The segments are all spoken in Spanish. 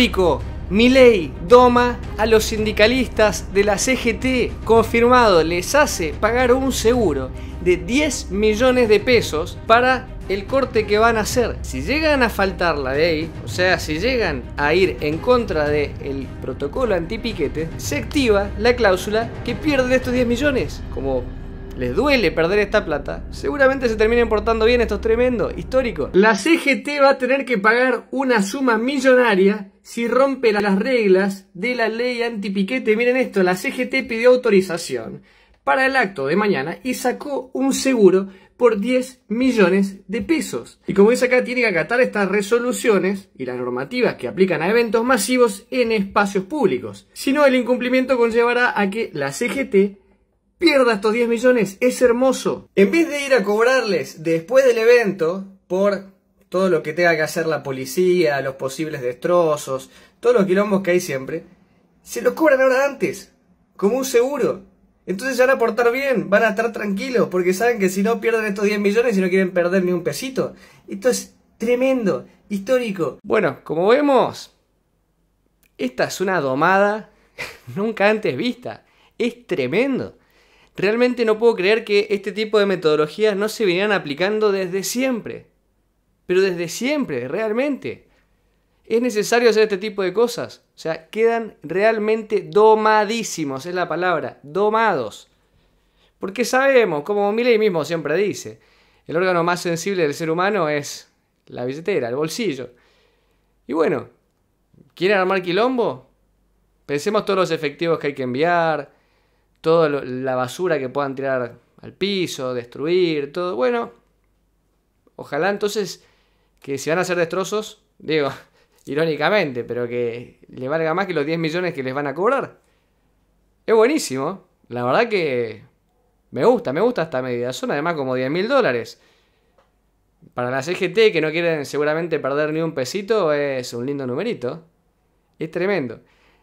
histórico. ley doma a los sindicalistas de la CGT, confirmado, les hace pagar un seguro de 10 millones de pesos para el corte que van a hacer. Si llegan a faltar la ley, o sea, si llegan a ir en contra del el protocolo antipiquete, se activa la cláusula que pierde estos 10 millones, como les duele perder esta plata, seguramente se terminen portando bien estos tremendos, histórico. La CGT va a tener que pagar una suma millonaria si rompe las reglas de la ley antipiquete. Miren esto, la CGT pidió autorización para el acto de mañana y sacó un seguro por 10 millones de pesos. Y como dice acá, tiene que acatar estas resoluciones y las normativas que aplican a eventos masivos en espacios públicos. Si no, el incumplimiento conllevará a que la CGT pierda estos 10 millones, es hermoso. En vez de ir a cobrarles después del evento por todo lo que tenga que hacer la policía, los posibles destrozos, todos los quilombos que hay siempre, se los cobran ahora antes, como un seguro. Entonces se van a portar bien, van a estar tranquilos, porque saben que si no pierden estos 10 millones Si no quieren perder ni un pesito. Esto es tremendo, histórico. Bueno, como vemos, esta es una domada nunca antes vista. Es tremendo. Realmente no puedo creer que este tipo de metodologías no se vinieran aplicando desde siempre. Pero desde siempre, realmente. Es necesario hacer este tipo de cosas. O sea, quedan realmente domadísimos, es la palabra, domados. Porque sabemos, como Milley mismo siempre dice, el órgano más sensible del ser humano es la billetera, el bolsillo. Y bueno, ¿quieren armar quilombo? Pensemos todos los efectivos que hay que enviar, toda la basura que puedan tirar al piso, destruir, todo. Bueno, ojalá entonces que si van a hacer destrozos, digo, irónicamente, pero que le valga más que los 10 millones que les van a cobrar. Es buenísimo. La verdad que me gusta, me gusta esta medida. Son además como 10 mil dólares. Para la CGT e que no quieren seguramente perder ni un pesito, es un lindo numerito. Es tremendo.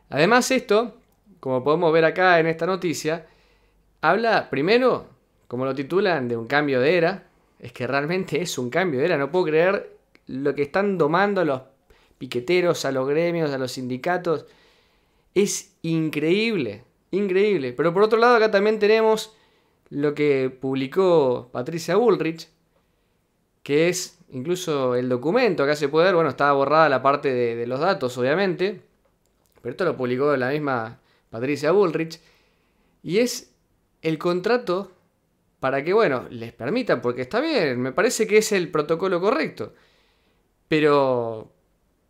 Además esto como podemos ver acá en esta noticia, habla primero, como lo titulan, de un cambio de era. Es que realmente es un cambio de era. No puedo creer lo que están domando los piqueteros, a los gremios, a los sindicatos. Es increíble, increíble. Pero por otro lado, acá también tenemos lo que publicó Patricia Bullrich, que es incluso el documento, acá se puede ver, bueno, estaba borrada la parte de, de los datos, obviamente, pero esto lo publicó la misma Patricia Bullrich, y es el contrato para que, bueno, les permitan, porque está bien, me parece que es el protocolo correcto, pero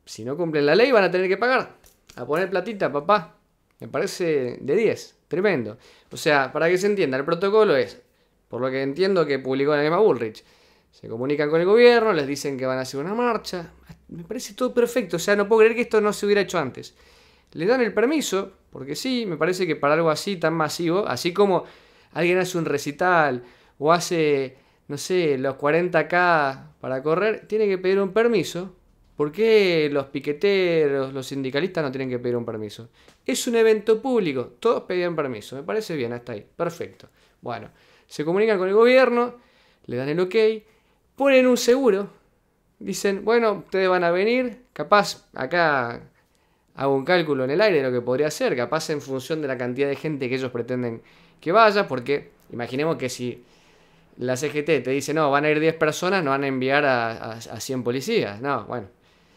si no cumplen la ley van a tener que pagar, a poner platita, papá, me parece de 10, tremendo. O sea, para que se entienda, el protocolo es, por lo que entiendo que publicó la misma Bullrich, se comunican con el gobierno, les dicen que van a hacer una marcha. Me parece todo perfecto, o sea, no puedo creer que esto no se hubiera hecho antes. Le dan el permiso, porque sí, me parece que para algo así tan masivo, así como alguien hace un recital o hace, no sé, los 40K para correr, tiene que pedir un permiso. ¿Por qué los piqueteros, los sindicalistas no tienen que pedir un permiso? Es un evento público, todos pedían permiso, me parece bien, hasta ahí, perfecto. Bueno, se comunican con el gobierno, le dan el ok, ponen un seguro, dicen, bueno, ustedes van a venir, capaz acá hago un cálculo en el aire de lo que podría ser, capaz en función de la cantidad de gente que ellos pretenden que vaya, porque imaginemos que si la CGT te dice, no, van a ir 10 personas, no van a enviar a, 100 policías, no, bueno,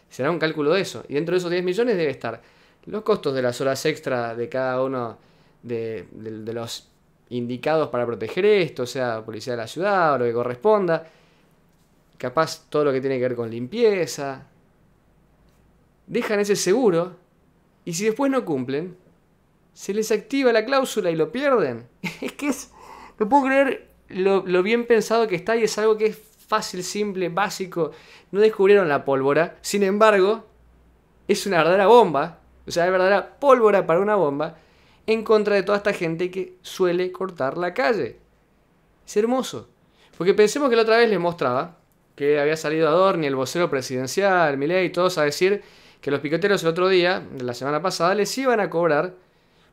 será un cálculo de eso, y dentro de esos 10 millones debe estar los costos de las horas extra de cada uno de, de los indicados para proteger esto, sea policía de la ciudad o lo que corresponda, capaz todo lo que tiene que ver con limpieza, dejan ese seguro y si después no cumplen, se les activa la cláusula y lo pierden. es que es, no puedo creer lo, bien pensado que está y es algo que es fácil, simple, básico. No descubrieron la pólvora. Sin embargo, es una verdadera bomba. O sea, es verdadera pólvora para una bomba en contra de toda esta gente que suele cortar la calle. Es hermoso. Porque pensemos que la otra vez les mostraba que había salido Adorni, el vocero presidencial, y todos a decir que los piqueteros el otro día, la semana pasada, les iban a cobrar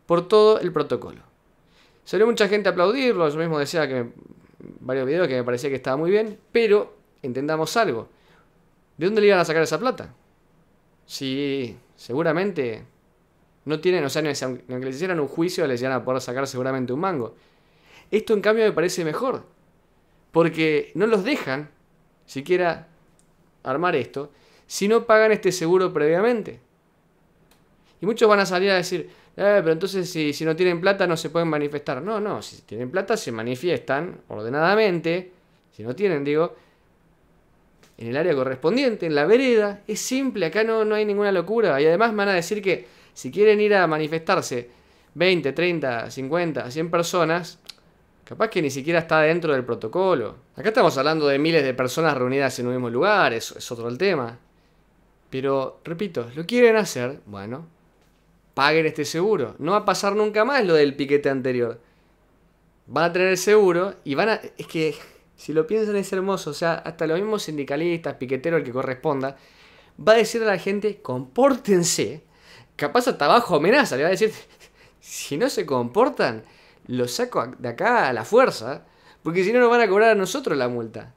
por todo el protocolo. Salió mucha gente aplaudirlo, yo mismo decía que varios videos que me parecía que estaba muy bien, pero entendamos algo. ¿De dónde le iban a sacar esa plata? Si seguramente no tienen, o sea, aunque les hicieran un juicio, les iban a poder sacar seguramente un mango. Esto en cambio me parece mejor, porque no los dejan siquiera armar esto, si no pagan este seguro previamente. Y muchos van a salir a decir, eh, pero entonces si, no tienen plata no se pueden manifestar. No, no, si tienen plata se manifiestan ordenadamente, si no tienen, digo, en el área correspondiente, en la vereda. Es simple, acá no, no hay ninguna locura. Y además van a decir que si quieren ir a manifestarse 20, 30, 50, 100 personas, capaz que ni siquiera está dentro del protocolo. Acá estamos hablando de miles de personas reunidas en un mismo lugar, eso es otro el tema. Pero, repito, lo quieren hacer, bueno, paguen este seguro. No va a pasar nunca más lo del piquete anterior. Van a tener el seguro y van a... Es que, si lo piensan es hermoso, o sea, hasta los mismos sindicalistas, piqueteros, el que corresponda, va a decir a la gente, compórtense. Capaz hasta abajo amenaza, le va a decir, si no se comportan, los saco de acá a la fuerza, porque si no nos van a cobrar a nosotros la multa.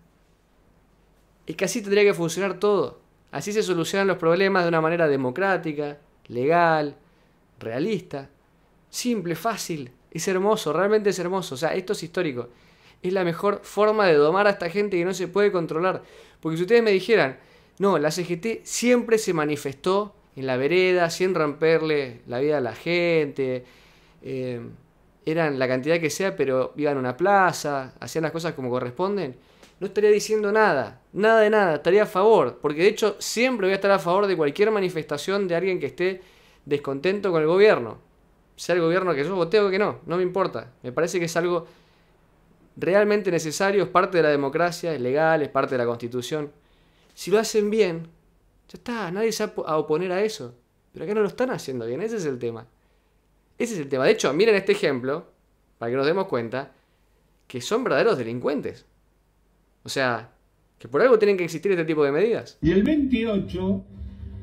Es que así tendría que funcionar todo. Así se solucionan los problemas de una manera democrática, legal, realista, simple, fácil. Es hermoso, realmente es hermoso. O sea, esto es histórico. Es la mejor forma de domar a esta gente que no se puede controlar. Porque si ustedes me dijeran, no, la CGT siempre se manifestó en la vereda, sin romperle la vida a la gente. Eh, eran la cantidad que sea, pero iban a una plaza, hacían las cosas como corresponden no estaría diciendo nada, nada de nada, estaría a favor, porque de hecho siempre voy a estar a favor de cualquier manifestación de alguien que esté descontento con el gobierno, sea el gobierno que yo vote o que no, no me importa, me parece que es algo realmente necesario, es parte de la democracia, es legal, es parte de la constitución. Si lo hacen bien, ya está, nadie se va a oponer a eso, pero acá no lo están haciendo bien, ese es el tema. Ese es el tema. De hecho, miren este ejemplo, para que nos demos cuenta, que son verdaderos delincuentes. O sea, que por algo tienen que existir este tipo de medidas. Y el 28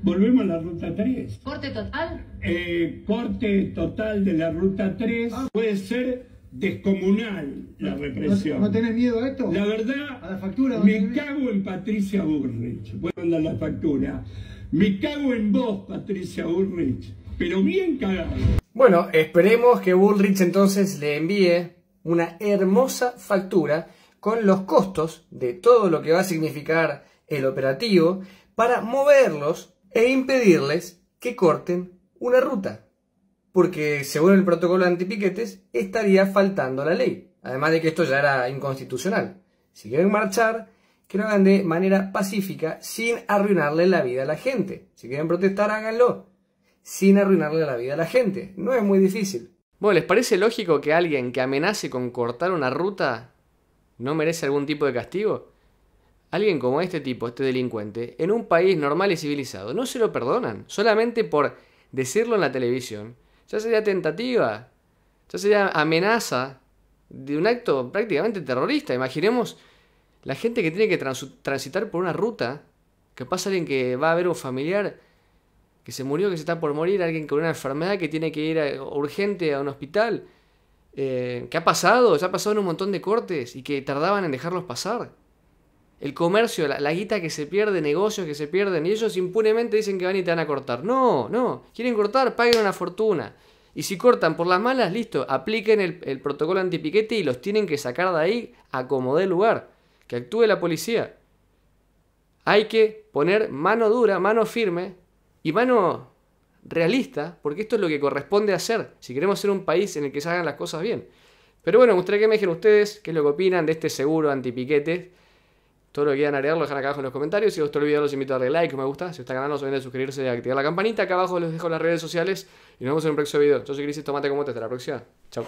volvemos a la ruta 3. ¿Corte total? Eh, corte total de la ruta 3 ah. puede ser descomunal la represión. ¿No, tienes miedo a esto? La verdad, me cago en Patricia Burrich. Voy a mandar la factura. Me cago en vos, Patricia Burrich. Pero bien cagado. Bueno, esperemos que Bullrich entonces le envíe una hermosa factura con los costos de todo lo que va a significar el operativo para moverlos e impedirles que corten una ruta. Porque según el protocolo antipiquetes estaría faltando la ley. Además de que esto ya era inconstitucional. Si quieren marchar, que lo hagan de manera pacífica sin arruinarle la vida a la gente. Si quieren protestar, háganlo sin arruinarle la vida a la gente. No es muy difícil. Bueno, ¿les parece lógico que alguien que amenace con cortar una ruta ¿No merece algún tipo de castigo? Alguien como este tipo, este delincuente, en un país normal y civilizado, no se lo perdonan. Solamente por decirlo en la televisión, ya sería tentativa, ya sería amenaza de un acto prácticamente terrorista. Imaginemos la gente que tiene que transitar por una ruta, que pasa alguien que va a ver un familiar que se murió, que se está por morir, alguien con una enfermedad que tiene que ir urgente a un hospital. Eh, ¿Qué ha pasado, ya ha pasado en un montón de cortes y que tardaban en dejarlos pasar. El comercio, la, guita que se pierde, negocios que se pierden, y ellos impunemente dicen que van y te van a cortar. No, no, quieren cortar, paguen una fortuna. Y si cortan por las malas, listo, apliquen el, el protocolo antipiquete y los tienen que sacar de ahí a como dé lugar. Que actúe la policía. Hay que poner mano dura, mano firme y mano realista, porque esto es lo que corresponde hacer si queremos ser un país en el que se hagan las cosas bien. Pero bueno, me gustaría que me dijeran ustedes qué es lo que opinan de este seguro antipiquete Todo lo que quieran agregar lo dejan acá abajo en los comentarios. Si os gustó el video, los invito a darle like, me gusta. Si está canal, no se olviden de suscribirse y activar la campanita. Acá abajo les dejo las redes sociales. Y nos vemos en un próximo video. Yo soy Crisis Tomate como te. Hasta la próxima. Chao.